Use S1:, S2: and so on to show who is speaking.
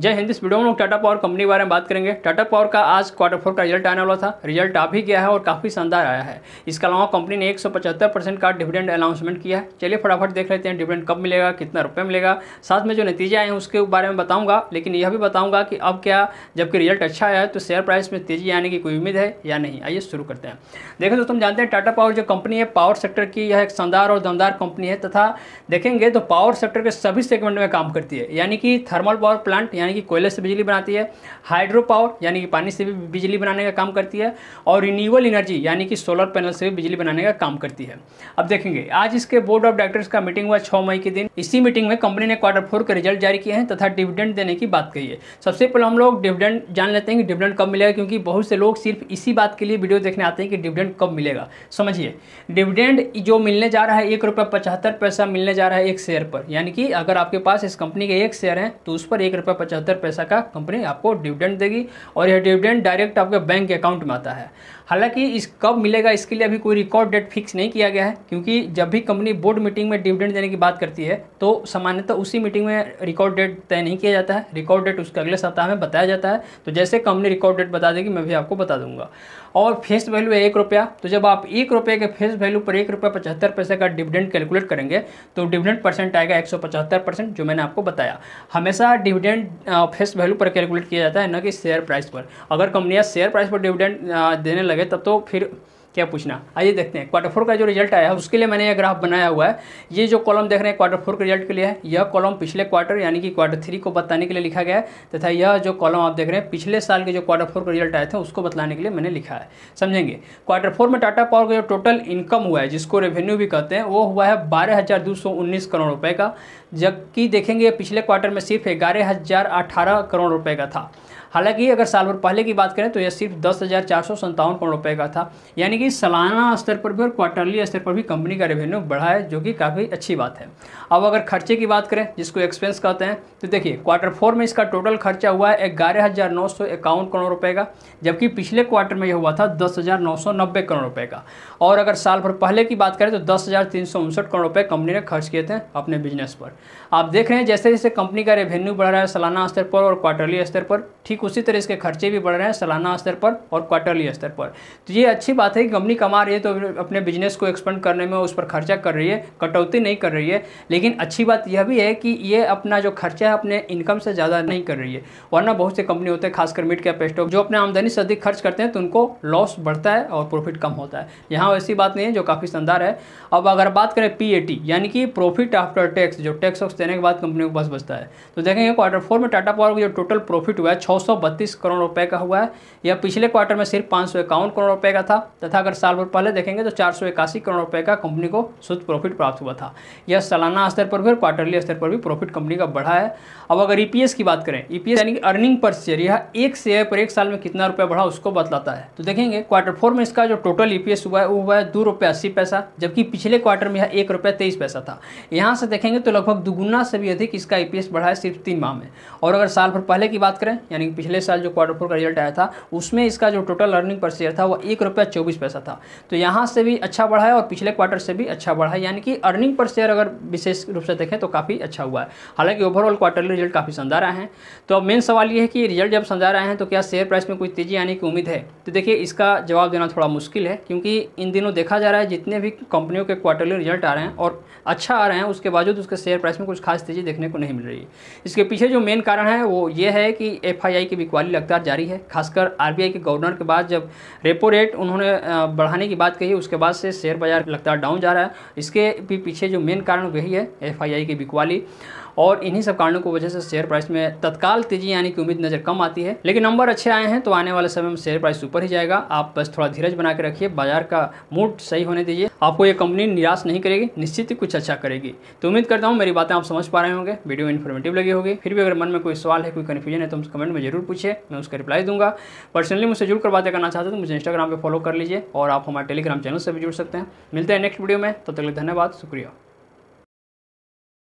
S1: जय हिंद इस वीडियो में लोग टाटा पावर कंपनी के बारे में बात करेंगे टाटा पावर का आज क्वार्टर फोर का रिजल्ट आने वाला था रिजल्ट आ भी गया है और काफ़ी शानदार आया है इसके अलावा कंपनी ने एक परसेंट का डिविडेंड अनाउंसमेंट किया है चलिए फटाफट देख लेते हैं डिविडेंड कब मिलेगा कितना रुपये मिलेगा साथ में जो नतीजे आए हैं उसके बारे में बताऊँगा लेकिन यह भी बताऊँगा कि अब क्या जबकि रिजल्ट अच्छा आया है तो शेयर प्राइस में तेज़ी आने की कोई उम्मीद है या नहीं आइए शुरू करते हैं देखें दोस्तों हम जानते हैं टाटा पावर जो कंपनी है पावर सेक्टर की यह एक शानदार और दमदार कंपनी है तथा देखेंगे तो पावर सेक्टर के सभी सेगमेंट में काम करती है यानी कि थर्मल पावर प्लांट यानी कि कोयले से बिजली बनाती है हाइड्रो पावर यानी कि पानी से भी बिजली बनाने का काम करती है और रिन्यूबल एनर्जी यानी कि सोलर पैनल से भी बिजली बनाने का काम करती है अब देखेंगे आज इसके बोर्ड ऑफ डायरेक्टर्स का मीटिंग हुआ छः मई के दिन इसी मीटिंग में कंपनी ने क्वार्टर फोर के रिजल्ट जारी किए हैं तथा डिविडेंड देने की बात कही है सबसे पहले हम लोग डिविडेंड जान लेते हैं कि डिविडेंड कब मिलेगा क्योंकि बहुत से लोग सिर्फ इसी बात के लिए वीडियो देखने आते हैं कि डिविडेंड कब मिलेगा समझिए डिविडेंड जो मिलने जा रहा है एक रुपये पचहत्तर पैसा मिलने जा रहा है एक शेयर पर यानी कि अगर आपके पास इस कंपनी के एक शेयर हैं तो उस पर एक रुपये पचहत्तर पैसा का कंपनी आपको डिविडेंड देगी और यह डिविडेंड डायरेक्ट आपके बैंक अकाउंट में आता है हालांकि इस कब मिलेगा इसके लिए अभी कोई रिकॉर्ड डेट फिक्स नहीं किया गया है क्योंकि जब भी कंपनी बोर्ड मीटिंग में डिविडेंड देने की बात करती है तो सामान्यतः उसी मीटिंग में रिकॉर्ड डेट तय नहीं किया जाता है रिकॉर्ड डेट उसके अगले सप्ताह में बताया जाता है तो जैसे कंपनी रिकॉर्ड डेट बता देगी मैं भी आपको बता दूंगा और फेस वैल्यू है एक रुपया तो जब आप एक रुपये के फेस वैल्यू पर एक रुपया पचहत्तर पैसे का डिविडेंड कैलकुलेट करेंगे तो डिविडेंड परसेंट आएगा एक सौ पचहत्तर परसेंट जो मैंने आपको बताया हमेशा डिविडेंड फेस वैल्यू पर कैलकुलेट किया जाता है न कि शेयर प्राइस पर अगर कंपनियाँ शेयर प्राइस पर डिविडेंड देने लगे तब तो फिर क्या पूछना आइए देखते हैं क्वार्टर फोर का जो रिजल्ट आया है उसके लिए मैंने यह ग्राफ बनाया हुआ है ये जो कॉलम देख रहे हैं क्वार्टर फोर के रिजल्ट के लिए है यह कॉलम पिछले क्वार्टर यानी कि क्वार्टर थ्री को बताने के लिए लिखा गया है तथा यह जो कॉलम आप देख रहे हैं पिछले साल के जो क्वार्टर फोर का रिजल्ट आए थे उसको बताने के लिए मैंने लिखा है समझेंगे क्वार्टर फोर में टाटा पावर का जो टोटल इनकम हुआ है जिसको रेवेन्यू भी कहते हैं वो हुआ है बारह करोड़ रुपये का जबकि देखेंगे पिछले क्वार्टर में सिर्फ ग्यारह करोड़ रुपये का था हालांकि अगर साल भर पहले की बात करें तो यह सिर्फ दस हज़ार चार सौ संतावन करोड़ रुपये का था यानी कि सालाना स्तर पर भी और क्वार्टरली स्तर पर भी कंपनी का रेवेन्यू बढ़ा है जो कि काफ़ी अच्छी बात है अब अगर खर्चे की बात करें जिसको एक्सपेंस कहते हैं तो देखिए क्वार्टर फोर में इसका टोटल खर्चा हुआ है ग्यारह हज़ार नौ सौ इक्यावन करोड़ रुपये का जबकि पिछले क्वार्टर में यह हुआ था दस हज़ार नौ सौ नब्बे करोड़ रुपये का और अगर साल भर पहले की बात करें तो दस हज़ार तीन सौ उनसठ करोड़ रुपये कंपनी ने खर्च किए थे अपने बिजनेस पर आप देख रहे हैं जैसे जैसे कंपनी का रेवेन्यू बढ़ रहा है सालाना स्तर पर और क्वार्टरली स्तर पर ठीक ठीक उसी तरह इसके खर्चे भी बढ़ रहे हैं सालाना स्तर पर और क्वार्टरली स्तर पर तो ये अच्छी बात है कि कंपनी कमा रही है तो अपने बिजनेस को एक्सपेंड करने में उस पर खर्चा कर रही है कटौती नहीं कर रही है लेकिन अच्छी बात यह भी है कि ये अपना जो खर्चा है अपने इनकम से ज़्यादा नहीं कर रही है वरना बहुत सी कंपनी होते हैं खासकर मिड कैप स्टॉक जो अपने आमदनी से अधिक खर्च करते हैं तो उनको लॉस बढ़ता है और प्रॉफिट कम होता है यहाँ ऐसी बात नहीं है जो काफ़ी शानदार है अब अगर बात करें पी यानी कि प्रॉफिट आफ्टर टैक्स जो टैक्स वॉक्स देने के बाद कंपनी को बस बचता है तो देखेंगे क्वार्टर फोर में टाटा पावर का जो टोटल प्रॉफिट हुआ है छः 132 करोड़ रुपए का हुआ है यह पिछले क्वार्टर में सिर्फ पाँच करोड़ रुपए का था तथा अगर साल भर पहले देखेंगे तो चार करोड़ रुपए का कंपनी को शुद्ध प्रॉफिट प्राप्त हुआ था यह सालाना स्तर पर भी और क्वार्टरली स्तर पर भी प्रॉफिट कंपनी का बढ़ा है अब अगर ई e की बात करें ई e यानी कि अर्निंग पर शेयर यह एक शेयर पर एक साल में कितना रुपया बढ़ा उसको बतलाता है तो देखेंगे क्वार्टर फोर में इसका जो टोटल ईपीएस e हुआ है वो हुआ है दो रुपये अस्सी पैसा जबकि पिछले क्वार्टर में यह एक रुपये तेईस पैसा था यहाँ से देखेंगे तो लगभग दुगुना से भी अधिक इसका ई बढ़ा है सिर्फ तीन माह में और अगर साल भर पहले की बात करें यानी पिछले साल जो क्वार्टर फोर का रिजल्ट आया था उसमें इसका जो टोटल अर्निंग पर शेयर था वो एक रुपया चौबीस पैसा था तो यहाँ से भी अच्छा बढ़ा है और पिछले क्वार्टर से भी अच्छा बढ़ा है यानी कि अर्निंग पर शेयर अगर विशेष रूप से देखें तो काफ़ी अच्छा हुआ है हालांकि ओवरऑल क्वार्टरली रिजल्ट काफ़ी शानदार आए हैं तो अब मेन सवाल ये है कि रिजल्ट जब समझा रहे हैं तो क्या शेयर प्राइस में कोई तेज़ी आने की उम्मीद है तो देखिए इसका जवाब देना थोड़ा मुश्किल है क्योंकि इन दिनों देखा जा रहा है जितने भी कंपनियों के क्वार्टरली रिजल्ट आ रहे हैं और अच्छा आ रहे हैं उसके बावजूद उसके शेयर प्राइस में कुछ खास तेज़ी देखने को नहीं मिल रही इसके पीछे जो मेन कारण है वो ये है कि एफ आई आई की बिकवाली लगातार जारी है खासकर आरबीआई के गवर्नर के बाद जब रेपो रेट उन्होंने बढ़ाने की बात कही उसके बाद से शेयर बाजार लगातार डाउन जा रहा है इसके भी पीछे जो मेन कारण वही है एफ की बिकवाली और इन्हीं सब कारणों की वजह से शेयर प्राइस में तत्काल तेजी आने की उम्मीद नज़र कम आती है लेकिन नंबर अच्छे आए हैं तो आने वाले समय में शेयर प्राइस ऊपर ही जाएगा आप बस थोड़ा धीरज बना के रखिए बाजार का मूड सही होने दीजिए आपको ये कंपनी निराश नहीं करेगी निश्चित ही कुछ अच्छा करेगी तो उम्मीद करता हूँ मेरी बातें आप समझ पा रहे होंगे वीडियो इन्फॉर्मेटिव लगी होगी फिर भी अगर मन में कोई सवाल है कोई कन्फ्यूजन है तो मुझे कमेंट में जरूर पूछिए मैं उसका रिप्लाई दूंगा पर्सनली मुझसे जुड़कर बातें करना चाहते हैं तो मुझे इंस्टाग्राम पर फॉलो कर लीजिए और आप हमारे टेलीग्राम चैनल से भी जुड़ सकते हैं मिलते हैं नेक्स्ट वीडियो में तब तक धन्यवाद शुक्रिया